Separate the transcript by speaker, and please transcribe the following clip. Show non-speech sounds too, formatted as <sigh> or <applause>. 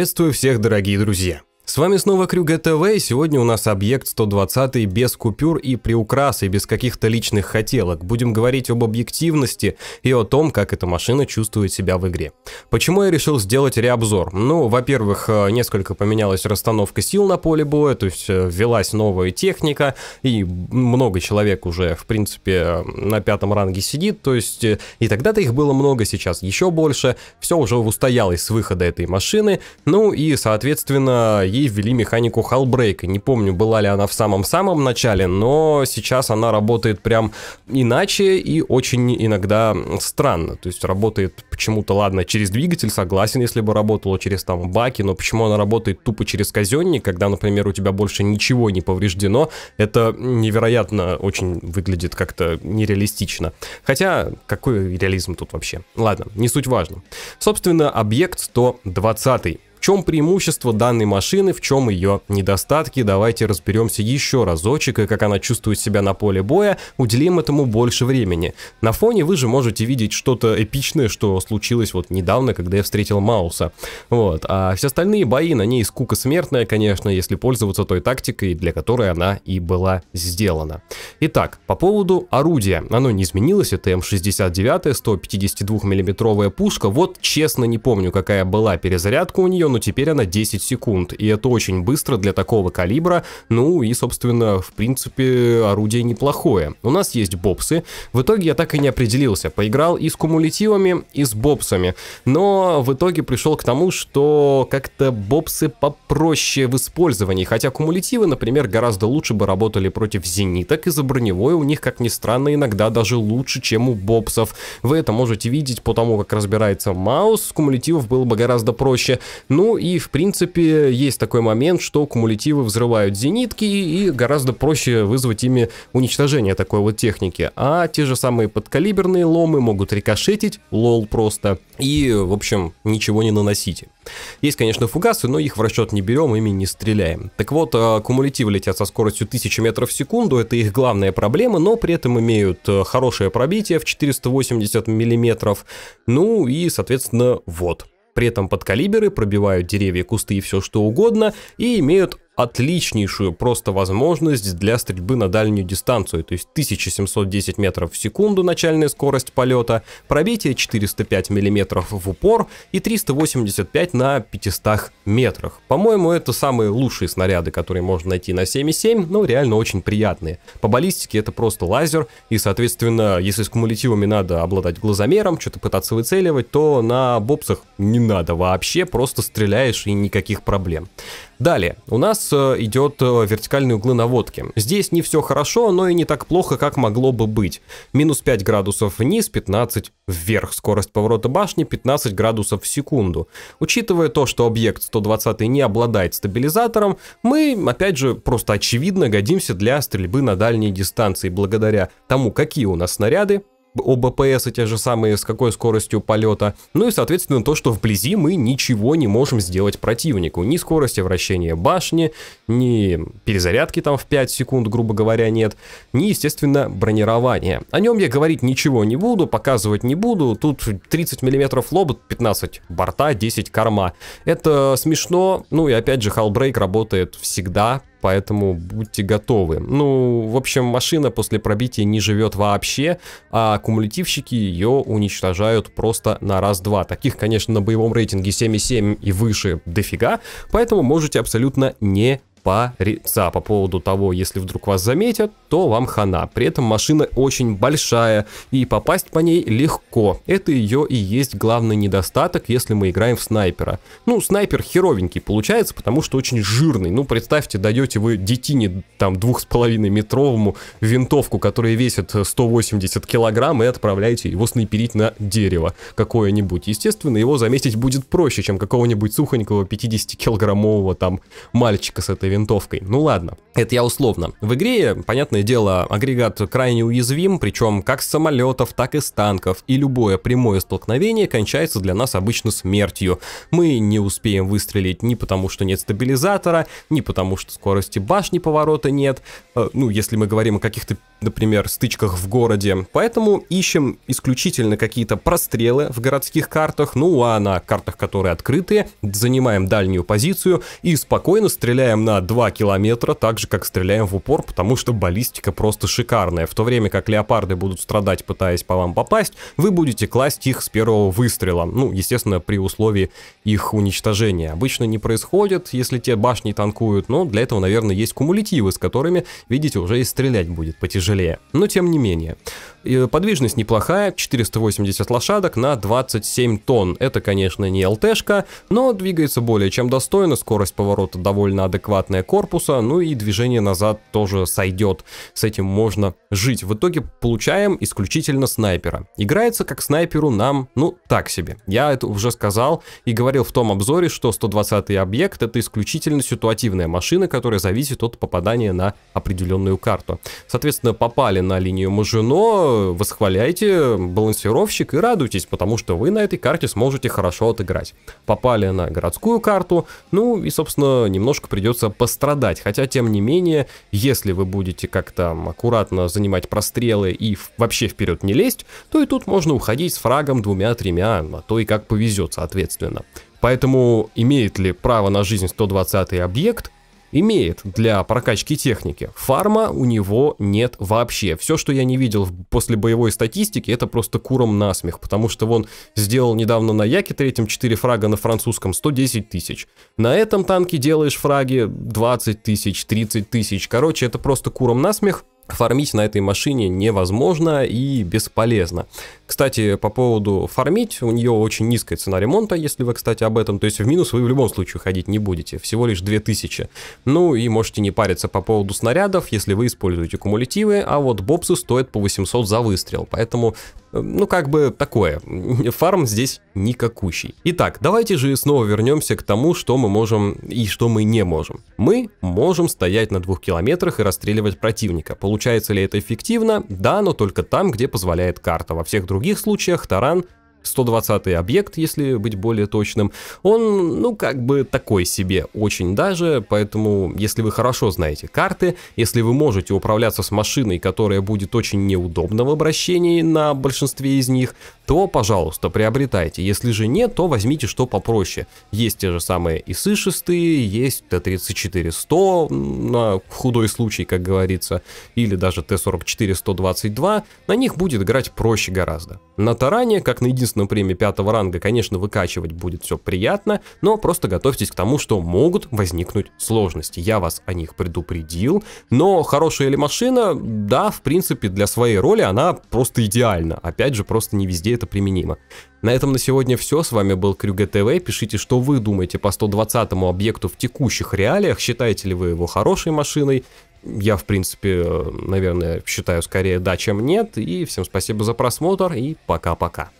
Speaker 1: Приветствую всех, дорогие друзья! С вами снова Крюга ТВ, и сегодня у нас объект 120 без купюр и приукрас, и без каких-то личных хотелок. Будем говорить об объективности и о том, как эта машина чувствует себя в игре. Почему я решил сделать реобзор? Ну, во-первых, э, несколько поменялась расстановка сил на поле боя, то есть ввелась э, новая техника, и много человек уже, в принципе, э, на пятом ранге сидит, то есть и тогда-то их было много, сейчас еще больше, все уже устоялось с выхода этой машины, ну и, соответственно, и ввели механику халбрейка. Не помню, была ли она в самом-самом начале, но сейчас она работает прям иначе и очень иногда странно. То есть работает почему-то, ладно, через двигатель, согласен, если бы работала через там баки, но почему она работает тупо через казенник, когда, например, у тебя больше ничего не повреждено, это невероятно очень выглядит как-то нереалистично. Хотя, какой реализм тут вообще? Ладно, не суть важно. Собственно, объект 120 в чем преимущество данной машины, в чем ее недостатки, давайте разберемся еще разочек и как она чувствует себя на поле боя, уделим этому больше времени. На фоне вы же можете видеть что-то эпичное, что случилось вот недавно, когда я встретил Мауса. Вот, а все остальные бои на ней скука смертная, конечно, если пользоваться той тактикой, для которой она и была сделана. Итак, по поводу орудия. Оно не изменилось, это М69, 152 миллиметровая пушка. Вот честно не помню, какая была перезарядка у нее, но теперь она 10 секунд, и это очень быстро для такого калибра, ну и, собственно, в принципе, орудие неплохое. У нас есть бобсы, в итоге я так и не определился, поиграл и с кумулятивами, и с бобсами, но в итоге пришел к тому, что как-то бобсы попроще в использовании, хотя кумулятивы, например, гораздо лучше бы работали против зениток, и за броневой у них, как ни странно, иногда даже лучше, чем у бобсов. Вы это можете видеть по тому, как разбирается маус, с кумулятивов было бы гораздо проще, но ну и, в принципе, есть такой момент, что кумулятивы взрывают зенитки, и гораздо проще вызвать ими уничтожение такой вот техники. А те же самые подкалиберные ломы могут рикошетить, лол просто, и, в общем, ничего не наносите. Есть, конечно, фугасы, но их в расчет не берем, ими не стреляем. Так вот, а, кумулятивы летят со скоростью 1000 метров в секунду, это их главная проблема, но при этом имеют э, хорошее пробитие в 480 миллиметров. Ну и, соответственно, вот. При этом подкалиберы пробивают деревья, кусты и все что угодно и имеют отличнейшую просто возможность для стрельбы на дальнюю дистанцию, то есть 1710 метров в секунду начальная скорость полета, пробитие 405 миллиметров в упор и 385 на 500 метрах. По-моему, это самые лучшие снаряды, которые можно найти на 7,7, но реально очень приятные. По баллистике это просто лазер, и, соответственно, если с кумулятивами надо обладать глазомером, что-то пытаться выцеливать, то на бобсах не надо вообще, просто стреляешь и никаких проблем. Далее, у нас э, идет э, вертикальные углы наводки. Здесь не все хорошо, но и не так плохо, как могло бы быть. Минус 5 градусов вниз, 15 вверх. Скорость поворота башни 15 градусов в секунду. Учитывая то, что объект 120 не обладает стабилизатором, мы, опять же, просто очевидно годимся для стрельбы на дальней дистанции благодаря тому, какие у нас снаряды ОБПС те же самые, с какой скоростью полета. Ну и, соответственно, то, что вблизи мы ничего не можем сделать противнику. Ни скорости вращения башни, ни перезарядки там в 5 секунд, грубо говоря, нет, ни, естественно, бронирования. О нем я говорить ничего не буду, показывать не буду. Тут 30 мм лоба, 15 борта, 10 корма. Это смешно. Ну и опять же, Халбрейк работает всегда поэтому будьте готовы. Ну, в общем, машина после пробития не живет вообще, а кумулятивщики ее уничтожают просто на раз-два. Таких, конечно, на боевом рейтинге 7,7 и выше дофига, поэтому можете абсолютно не по РИЦА по поводу того, если вдруг вас заметят, то вам хана. При этом машина очень большая и попасть по ней легко. Это ее и есть главный недостаток, если мы играем в снайпера. Ну, снайпер херовенький получается, потому что очень жирный. Ну, представьте, даете вы детине там двух с половиной метровому винтовку, которая весит 180 килограмм и отправляете его снайперить на дерево какое-нибудь. Естественно, его заметить будет проще, чем какого-нибудь сухонького 50-килограммового там мальчика с этой винтовкой. Ну ладно. Это я условно. В игре, понятное дело, агрегат крайне уязвим, причем как с самолетов, так и с танков, и любое прямое столкновение кончается для нас обычно смертью. Мы не успеем выстрелить ни потому, что нет стабилизатора, ни потому, что скорости башни поворота нет, э, ну, если мы говорим о каких-то, например, стычках в городе. Поэтому ищем исключительно какие-то прострелы в городских картах, ну, а на картах, которые открытые, занимаем дальнюю позицию и спокойно стреляем на 2 километра, также как стреляем в упор, потому что баллистика просто шикарная. В то время как леопарды будут страдать, пытаясь по вам попасть, вы будете класть их с первого выстрела. Ну, естественно, при условии их уничтожения. Обычно не происходит, если те башни танкуют, но для этого, наверное, есть кумулятивы, с которыми, видите, уже и стрелять будет потяжелее. Но тем не менее. Подвижность неплохая, 480 лошадок на 27 тонн. Это, конечно, не ЛТшка, но двигается более чем достойно, скорость поворота довольно адекватная корпуса, ну и движение назад тоже сойдет. С этим можно жить. В итоге получаем исключительно снайпера. Играется как снайперу нам, ну, так себе. Я это уже сказал и говорил в том обзоре, что 120-й объект это исключительно ситуативная машина, которая зависит от попадания на определенную карту. Соответственно, попали на линию Мажино, восхваляйте балансировщик и радуйтесь, потому что вы на этой карте сможете хорошо отыграть. Попали на городскую карту, ну и, собственно, немножко придется пострадать, хотя, тем не менее, если вы будете как-то аккуратно занимать прострелы и вообще вперед не лезть, то и тут можно уходить с фрагом двумя-тремя, а то и как повезет, соответственно. Поэтому имеет ли право на жизнь 120 объект, имеет для прокачки техники. Фарма у него нет вообще. Все, что я не видел после боевой статистики, это просто куром насмех, потому что он сделал недавно на Яке третьем 4 фрага на французском 110 тысяч. На этом танке делаешь фраги 20 тысяч, 30 тысяч. Короче, это просто куром насмех. Фармить на этой машине невозможно и бесполезно. Кстати, по поводу фармить, у нее очень низкая цена ремонта, если вы, кстати, об этом. То есть в минус вы в любом случае ходить не будете, всего лишь 2000. Ну и можете не париться по поводу снарядов, если вы используете кумулятивы, а вот бобсы стоят по 800 за выстрел. Поэтому, ну как бы такое, <laughs> фарм здесь никакущий. Итак, давайте же снова вернемся к тому, что мы можем и что мы не можем. Мы можем стоять на двух километрах и расстреливать противника, Получается ли это эффективно? Да, но только там, где позволяет карта. Во всех других случаях таран 120 объект, если быть более точным, он, ну, как бы такой себе, очень даже, поэтому, если вы хорошо знаете карты, если вы можете управляться с машиной, которая будет очень неудобна в обращении на большинстве из них, то, пожалуйста, приобретайте, если же нет, то возьмите что попроще. Есть те же самые ИСы-6, есть Т-34-100, на худой случай, как говорится, или даже Т-44-122, на них будет играть проще гораздо. На таране, как на единственном футболист, ну, премии пятого ранга, конечно, выкачивать будет все приятно, но просто готовьтесь к тому, что могут возникнуть сложности. Я вас о них предупредил, но хорошая ли машина? Да, в принципе, для своей роли она просто идеальна. Опять же, просто не везде это применимо. На этом на сегодня все. С вами был Крюге ТВ. Пишите, что вы думаете по 120 объекту в текущих реалиях. Считаете ли вы его хорошей машиной? Я, в принципе, э, наверное, считаю скорее да, чем нет. И всем спасибо за просмотр и пока-пока.